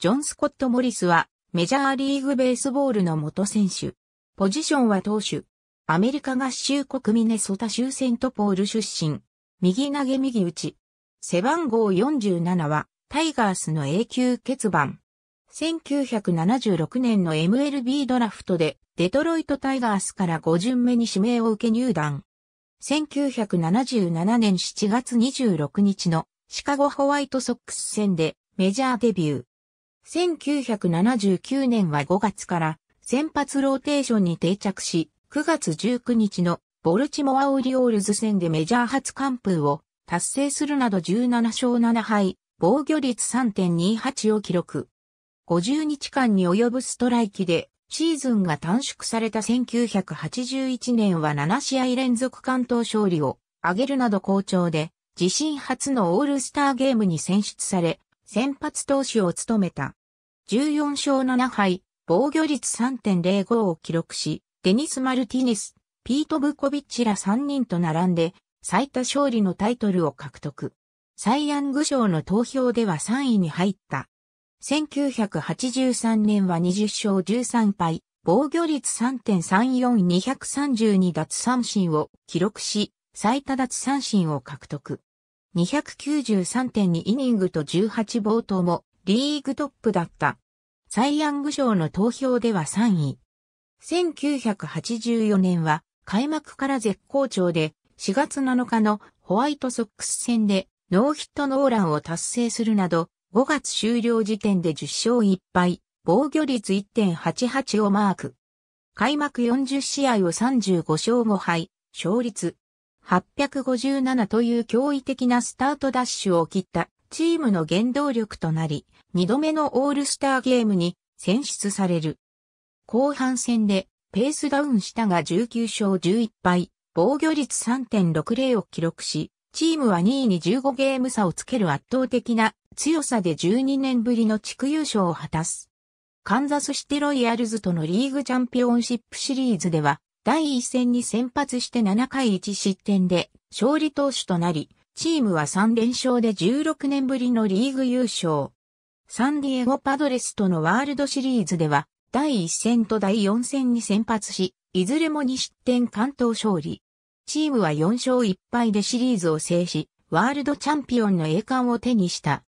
ジョン・スコット・モリスはメジャーリーグベースボールの元選手。ポジションは投手。アメリカ合衆国ミネソタ州セントポール出身。右投げ右打ち。背番号47はタイガースの永久欠番。1976年の MLB ドラフトでデトロイトタイガースから5巡目に指名を受け入団。1977年7月26日のシカゴホワイトソックス戦でメジャーデビュー。1979年は5月から先発ローテーションに定着し、9月19日のボルチモアオリオールズ戦でメジャー初完封を達成するなど17勝7敗、防御率3.28を記録。50日間に及ぶストライキでシーズンが短縮された1981年は7試合連続関東勝利を挙げるなど好調で、自身初のオールスターゲームに選出され、先発投手を務めた。14勝7敗、防御率3.05を記録し、デニス・マルティネス、ピート・ブコビッチら3人と並んで、最多勝利のタイトルを獲得。サイ・ヤング賞の投票では3位に入った。1983年は20勝13敗、防御率3.34232奪三振を記録し、最多奪三振を獲得。293.2イニングと18暴投もリーグトップだった。サイ・ヤング賞の投票では3位。1984年は開幕から絶好調で4月7日のホワイトソックス戦でノーヒットノーランを達成するなど5月終了時点で10勝1敗、防御率1.88をマーク。開幕40試合を35勝5敗、勝率857という驚異的なスタートダッシュを切ったチームの原動力となり、2度目のオールスターゲームに選出される。後半戦でペースダウンしたが19勝11敗、防御率3.60を記録し、チームは2位に15ゲーム差をつける圧倒的な強さで12年ぶりの地区優勝を果たす。カンザスシティロイヤルズとのリーグチャンピオンシップシリーズでは、第1戦に先発して7回1失点で勝利投手となり、チームは3連勝で16年ぶりのリーグ優勝。サンディエゴパドレスとのワールドシリーズでは、第1戦と第4戦に先発し、いずれも2失点関東勝利。チームは4勝1敗でシリーズを制し、ワールドチャンピオンの栄冠を手にした。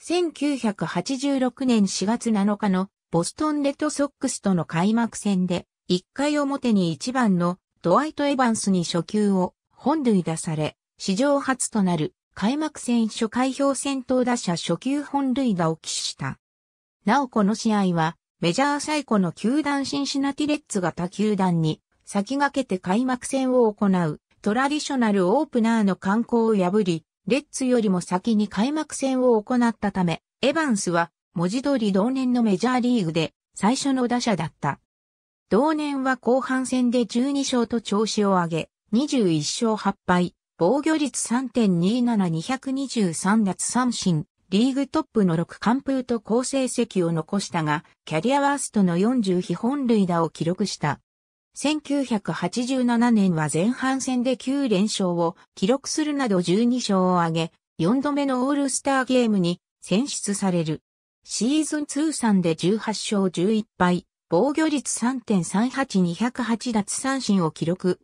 1986年4月7日のボストンレッドソックスとの開幕戦で、1回表に1番のドワイト・エヴァンスに初球を本塁打され、史上初となる開幕戦初回表戦闘打者初級本塁打を死した。なおこの試合は、メジャー最古の球団シンシナティレッツが他球団に先駆けて開幕戦を行うトラディショナルオープナーの観光を破り、レッツよりも先に開幕戦を行ったため、エヴァンスは文字通り同年のメジャーリーグで最初の打者だった。同年は後半戦で12勝と調子を上げ、21勝8敗、防御率3.27223奪三振、リーグトップの6完封と好成績を残したが、キャリアワーストの40非本塁打を記録した。1987年は前半戦で9連勝を記録するなど12勝を挙げ、4度目のオールスターゲームに選出される。シーズン通算で18勝11敗、防御率3.38208奪三振を記録。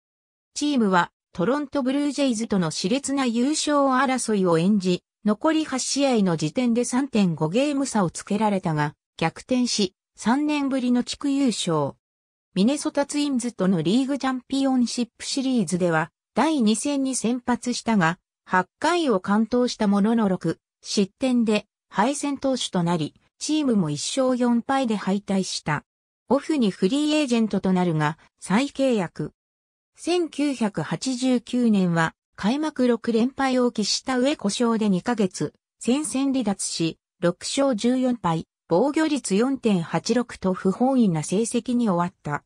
チームはトロントブルージェイズとの熾烈な優勝争いを演じ、残り8試合の時点で3.5ゲーム差をつけられたが、逆転し、3年ぶりの地区優勝。ミネソタツインズとのリーグチャンピオンシップシリーズでは、第2戦に先発したが、8回を完投したものの6、失点で敗戦投手となり、チームも1勝4敗で敗退した。オフにフリーエージェントとなるが、再契約。1989年は開幕6連敗を喫した上故障で2ヶ月、戦線離脱し、6勝14敗、防御率4.86と不本意な成績に終わった。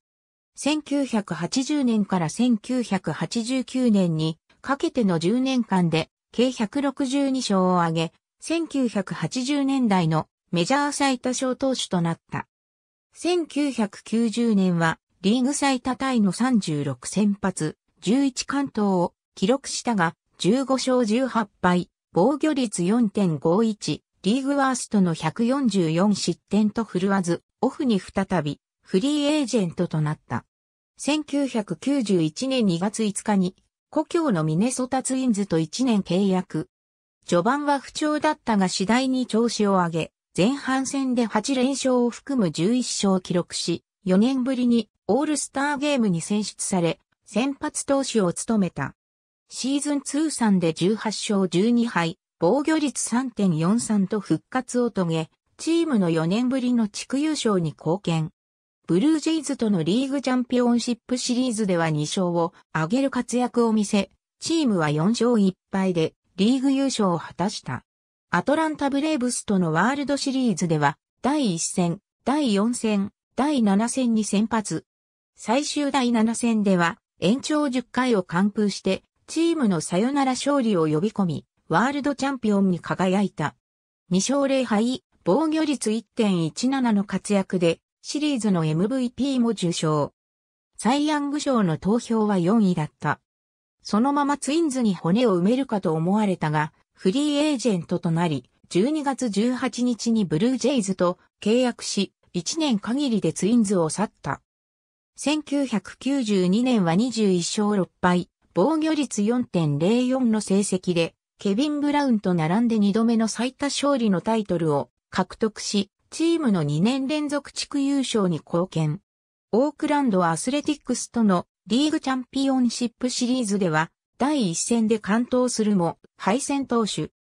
1980年から1989年にかけての10年間で計162勝を挙げ、1980年代のメジャー最多勝投手となった。1990年はリーグ最多タイの36先発、11関東を記録したが、15勝18敗、防御率4.51、リーグワーストの144失点と振るわず、オフに再び、フリーエージェントとなった。1991年2月5日に、故郷のミネソタツインズと1年契約。序盤は不調だったが次第に調子を上げ、前半戦で8連勝を含む11勝を記録し、4年ぶりにオールスターゲームに選出され、先発投手を務めた。シーズン通算で18勝12敗、防御率3.43と復活を遂げ、チームの4年ぶりの地区優勝に貢献。ブルージェイズとのリーグチャンピオンシップシリーズでは2勝を挙げる活躍を見せ、チームは4勝1敗でリーグ優勝を果たした。アトランタブレーブスとのワールドシリーズでは、第1戦、第4戦、第7戦に先発。最終第7戦では延長10回を完封してチームのサヨナラ勝利を呼び込み、ワールドチャンピオンに輝いた。2勝0敗、防御率1.17の活躍でシリーズの MVP も受賞。サイ・ヤング賞の投票は4位だった。そのままツインズに骨を埋めるかと思われたが、フリーエージェントとなり、12月18日にブルージェイズと契約し、1年限りでツインズを去った。1992年は21勝6敗、防御率4.04の成績で、ケビン・ブラウンと並んで2度目の最多勝利のタイトルを獲得し、チームの2年連続地区優勝に貢献。オークランドアスレティックスとのリーグチャンピオンシップシリーズでは、第1戦で完投するも、敗戦投手。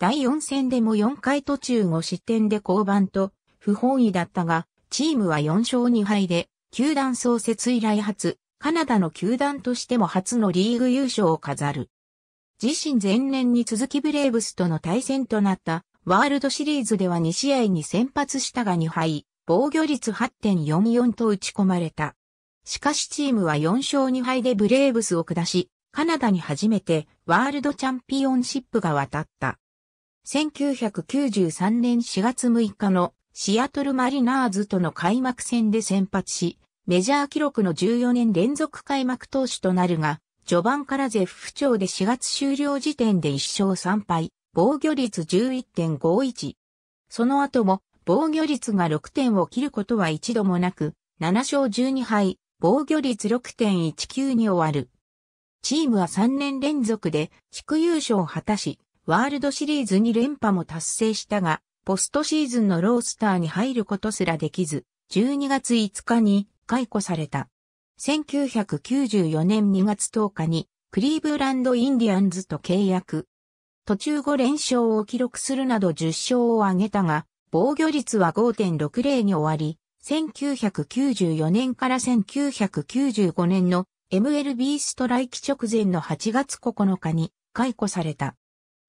第4戦でも4回途中5失点で降板と、不本意だったが、チームは4勝2敗で、球団創設以来初、カナダの球団としても初のリーグ優勝を飾る。自身前年に続きブレーブスとの対戦となったワールドシリーズでは2試合に先発したが2敗、防御率8.44と打ち込まれた。しかしチームは4勝2敗でブレーブスを下し、カナダに初めてワールドチャンピオンシップが渡った。1993年4月6日のシアトルマリナーズとの開幕戦で先発し、メジャー記録の14年連続開幕投手となるが、序盤から絶不調で4月終了時点で1勝3敗、防御率11.51。その後も防御率が6点を切ることは一度もなく、7勝12敗、防御率6.19に終わる。チームは3年連続で地区優勝を果たし、ワールドシリーズに連覇も達成したが、ポストシーズンのロースターに入ることすらできず、12月5日に解雇された。1994年2月10日にクリーブランドインディアンズと契約。途中5連勝を記録するなど10勝を挙げたが、防御率は5.60に終わり、1994年から1995年の MLB ストライキ直前の8月9日に解雇された。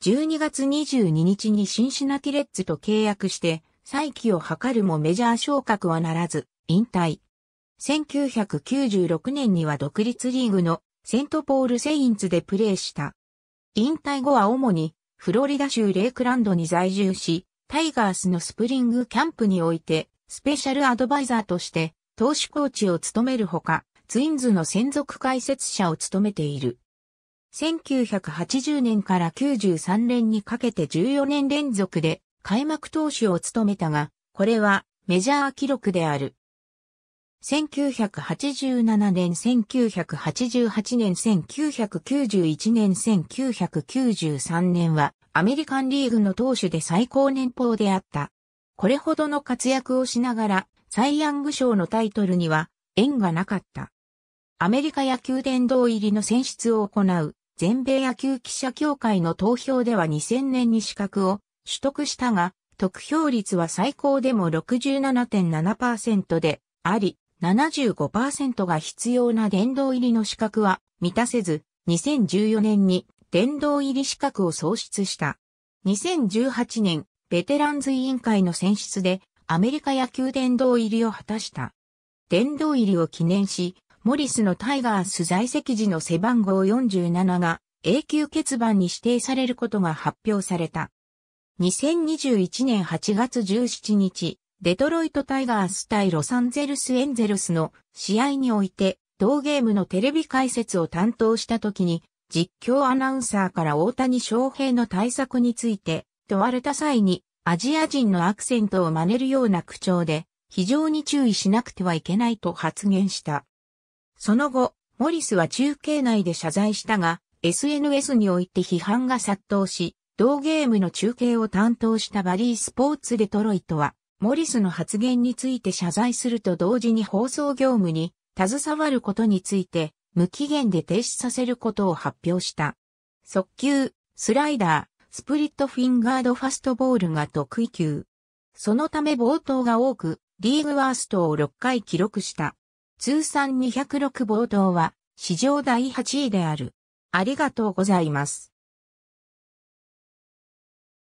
12月22日にシンシナティレッズと契約して、再起を図るもメジャー昇格はならず、引退。1996年には独立リーグのセントポール・セインツでプレーした。引退後は主にフロリダ州レイクランドに在住し、タイガースのスプリングキャンプにおいてスペシャルアドバイザーとして投手コーチを務めるほか、ツインズの専属解説者を務めている。1980年から93年にかけて14年連続で開幕投手を務めたが、これはメジャー記録である。1987年、1988年、1991年、1993年はアメリカンリーグの投手で最高年俸であった。これほどの活躍をしながら、サイ・ヤング賞のタイトルには縁がなかった。アメリカ野球殿堂入りの選出を行う全米野球記者協会の投票では2000年に資格を取得したが、得票率は最高でも67.7%であり、75%が必要な殿堂入りの資格は満たせず、2014年に殿堂入り資格を創出した。2018年、ベテランズ委員会の選出でアメリカ野球殿堂入りを果たした。殿堂入りを記念し、モリスのタイガース在籍時の背番号47が永久欠番に指定されることが発表された。2021年8月17日、デトロイトタイガース対ロサンゼルスエンゼルスの試合において、同ゲームのテレビ解説を担当した時に、実況アナウンサーから大谷翔平の対策について問われた際に、アジア人のアクセントを真似るような口調で、非常に注意しなくてはいけないと発言した。その後、モリスは中継内で謝罪したが、SNS において批判が殺到し、同ゲームの中継を担当したバリースポーツデトロイトは、モリスの発言について謝罪すると同時に放送業務に携わることについて、無期限で停止させることを発表した。速球、スライダー、スプリットフィンガードファストボールが得意球。そのため冒頭が多く、リーグワーストを6回記録した。通算206冒頭は史上第8位である。ありがとうございます。